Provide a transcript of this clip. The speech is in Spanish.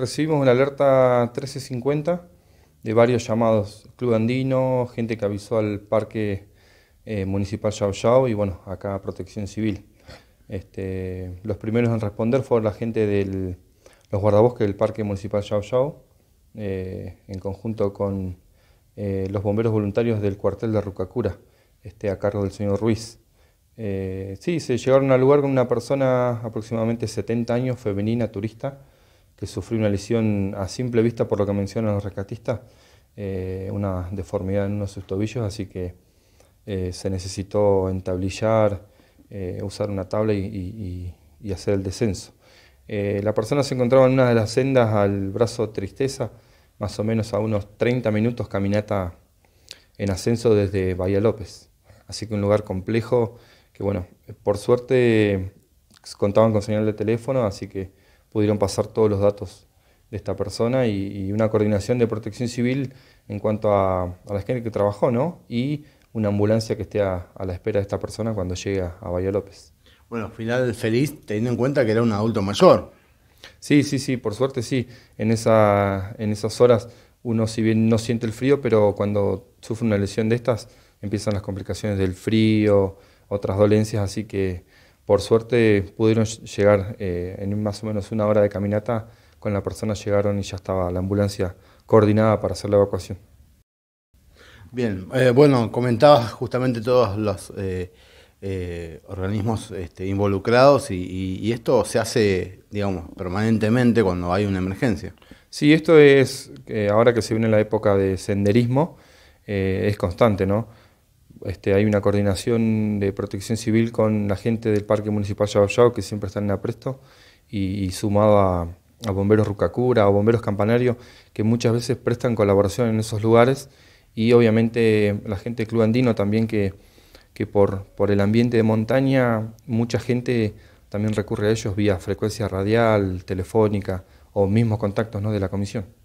Recibimos una alerta 1350 de varios llamados, Club Andino, gente que avisó al Parque eh, Municipal Yao Yao y bueno, acá Protección Civil. Este, los primeros en responder fueron la gente de los guardabosques del Parque Municipal Yao Yao, eh, en conjunto con eh, los bomberos voluntarios del cuartel de Rucacura, este, a cargo del señor Ruiz. sí, se llegaron al lugar con una persona aproximadamente 70 años, femenina, turista, que sufrió una lesión a simple vista por lo que mencionan los rescatistas, eh, una deformidad en uno de sus tobillos, así que eh, se necesitó entablillar, eh, usar una tabla y, y hacer el descenso. la persona se encontraba en una de las sendas al brazo Tristeza, más o menos a unos 30 minutos caminata en ascenso desde Bahía López. Así que un lugar complejo que, bueno, por suerte contaban con señal de teléfono, así que pudieron pasar todos los datos de esta persona y, una coordinación de protección civil en cuanto a, a la gente que trabajó, ¿no? Y una ambulancia que esté a, la espera de esta persona cuando llegue a Bahía López. Bueno, final feliz teniendo en cuenta que era un adulto mayor. Sí, sí, sí, por suerte sí. En, en esas horas uno si bien no siente el frío, pero cuando sufre una lesión de estas empiezan las complicaciones del frío, otras dolencias, así que por suerte pudieron llegar eh, en más o menos una hora de caminata, con la persona llegaron y ya estaba la ambulancia coordinada para hacer la evacuación. Bien, eh, bueno, comentabas justamente todos los eh, organismos este, involucrados y, esto se hace, digamos, permanentemente cuando hay una emergencia. Sí, esto es, ahora que se viene la época de senderismo, es constante, ¿no? Este, hay una coordinación de protección civil con la gente del Parque Municipal Yabayao que siempre están en apresto y, sumado a, bomberos Rucacura o bomberos Campanario que muchas veces prestan colaboración en esos lugares y obviamente la gente del Club Andino también que, por, por el ambiente de montaña mucha gente también recurre a ellos vía frecuencia radial, telefónica o mismos contactos ¿no? de la comisión.